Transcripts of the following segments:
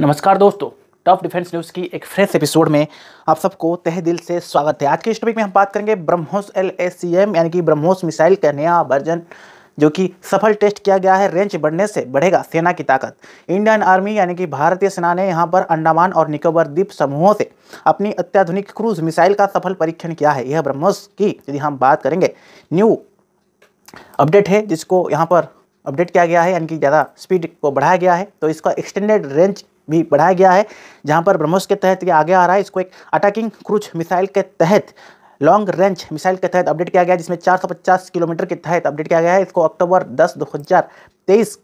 नमस्कार दोस्तों top defence news की एक फ्रेश एपिसोड में आप सबको तह दिल से स्वागत है आज के इस टॉपिक में हम बात करेंगे BrahMos L S C M यानी कि ब्रह्मोस मिसाइल का नया वर्जन जो कि सफल टेस्ट किया गया है रेंज बढ़ने से बढ़ेगा सेना की ताकत इंडियन आर्मी यानी कि भारतीय सेना ने यहाँ पर अंडमान और निकोबार द्वीप समूहों से अपनी अत्याधुनिक क्रूज मिसाइल का सफल परीक्षण किया है यह ब्रह्मोस की यदि हम बात करेंगे न्यू अपडेट है जिसको यहाँ पर अपडेट किया गया है यानी कि ज़्यादा स्पीड को बढ़ाया गया है तो इसका एक्सटेंडेड रेंज भी बढ़ाया गया है जहां पर ब्रह्मोस के तहत ये आगे आ रहा है इसको एक अटैकिंग क्रूज मिसाइल के तहत लॉन्ग रेंज मिसाइल के तहत अपडेट किया गया जिसमें 450 किलोमीटर के तहत अपडेट किया गया है इसको अक्टूबर 10 2023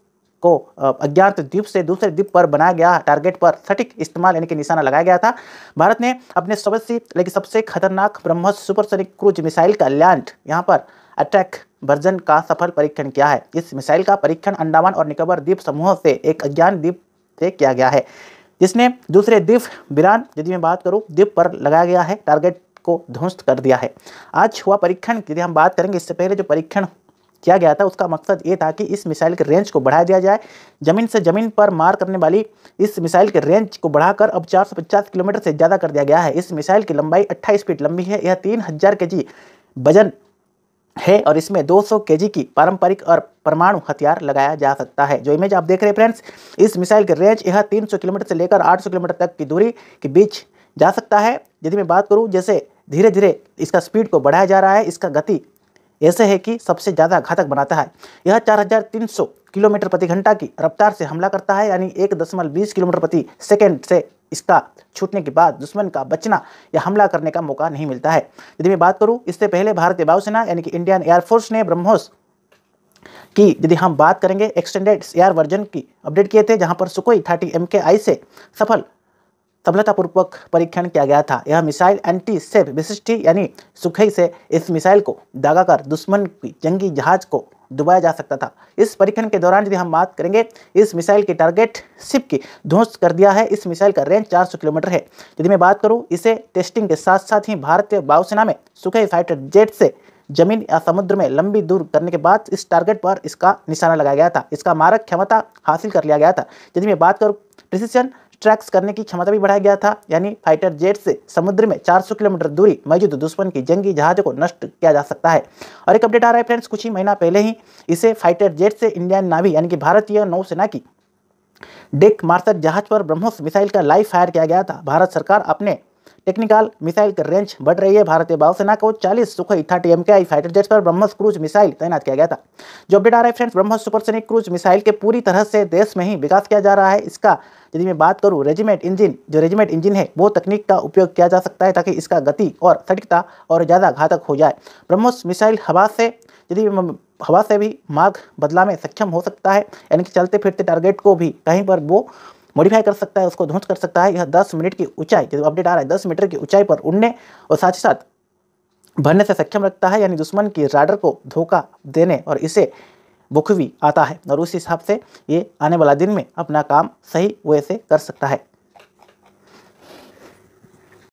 को अज्ञात द्वीप से दूसरे द्वीप पर बनाया गया टारगेट पर सटीक इस्तेमाल यानी कि निशाना लगाया गया था भारत ने अपने सबसे लेकिन सबसे खतरनाक ब्रह्मोस सुपरसोनिक क्रूज मिसाइल का लैंड यहाँ पर अटैक वर्जन का सफल परीक्षण किया है इस मिसाइल का परीक्षण अंडमान और निकोबार द्वीप समूह से एक अज्ञान द्वीप से किया गया है जिसने दूसरे द्वीप बिरान यदि मैं बात करूँ द्वीप पर लगाया गया है टारगेट को ध्वस्त कर दिया है आज हुआ परीक्षण यदि हम बात करेंगे इससे पहले जो परीक्षण किया गया था उसका मकसद ये था कि इस मिसाइल के रेंज को बढ़ा दिया जाए ज़मीन से ज़मीन पर मार करने वाली इस मिसाइल के रेंज को बढ़ाकर अब 450 किलोमीटर से ज़्यादा कर दिया गया है इस मिसाइल की लंबाई 28 फीट लंबी है यह 3000 हज़ार के जी वजन है और इसमें 200 जी की पारंपरिक और परमाणु हथियार लगाया जा सकता है जो इमेज आप देख रहे हैं फ्रेंड्स इस मिसाइल की रेंज यह 300 किलोमीटर से लेकर 800 किलोमीटर तक की दूरी के बीच जा सकता है यदि मैं बात करूँ जैसे धीरे धीरे इसका स्पीड को बढ़ाया जा रहा है इसका गति ऐसे है कि सबसे ज़्यादा घातक बनाता है यह 4,300 किलोमीटर प्रति घंटा की रफ्तार से हमला करता है यानी एक दशमलव बीस किलोमीटर प्रति सेकेंड से इसका छूटने के बाद दुश्मन का बचना या हमला करने का मौका नहीं मिलता है यदि मैं बात करूँ इससे पहले भारतीय वायुसेना यानी कि इंडियन एयरफोर्स ने ब्रह्मोस कि यदि हम बात करेंगे एक्सटेंडेड एयर वर्जन की अपडेट किए थे जहां पर सुकोई थर्टी एम के आई से सफल सफलतापूर्वक परीक्षण किया गया था यह मिसाइल एंटी सेफ विशिष्टि यानी सुखई से इस मिसाइल को दागाकर दुश्मन की जंगी जहाज को डुबाया जा सकता था इस परीक्षण के दौरान यदि हम बात करेंगे इस मिसाइल के टारगेट सिप की ध्वस्त कर दिया है इस मिसाइल का रेंज 400 किलोमीटर है यदि मैं बात करूं इसे टेस्टिंग के साथ साथ ही भारतीय वायुसेना में सुखई फाइटर जेट से जमीन या समुद्र में लंबी दूर करने के बाद इस टारगेट पर इसका निशाना लगाया गया था इसका मारक क्षमता हासिल कर लिया गया था यदि मैं बात करूँ प्रिसिशन स्ट्रैक्स करने की क्षमता भी बढ़ाया गया था यानी फाइटर जेट से समुद्र में 400 किलोमीटर दूरी मौजूद दुश्मन की जंगी जहाज को नष्ट किया जा सकता है और एक अपडेट आ रहा है फ्रेंड्स कुछ ही महीना पहले ही इसे फाइटर जेट से इंडियन नावी यानी कि भारतीय नौसेना की डेक मार्सर जहाज पर ब्रह्मोस मिसाइल का लाइव फायर किया गया था भारत सरकार अपने टेक्निकल मिसाइल की रेंज बढ़ रही है भारतीय वायुसेना को 40 Sukhoi thirty M fighter jets पर ब्रह्मस क्रूज मिसाइल तैनात किया गया था जो अपडेट आ रहा है friends BrahMos supersonic cruise missile के पूरी तरह से देश में ही विकास किया जा रहा है इसका यदि मैं बात करूँ रेजिमेंट इंजिन जो रेजिमेंट इंजिन है वो तकनीक का उपयोग किया जा सकता है ताकि इसका गति और सटीकता और ज़्यादा घातक हो जाए ब्रह्मोस मिसाइल हवा से यदि हवा से भी मार्ग बदला में सक्षम हो सकता है यानी कि चलते फिरते टारगेट को भी कहीं पर वो मॉडिफाई कर सकता है उसको ध्वंस कर सकता है यह दस मिनट की ऊंचाई जो अपडेट आ रहा है दस मीटर की ऊंचाई पर उड़ने और साथ ही साथ भरने से सक्षम रखता है यानी दुश्मन की राडर को धोखा देने और इसे बुखवी आता है और उस हिसाब से ये आने वाला दिन में अपना काम सही वैसे से कर सकता है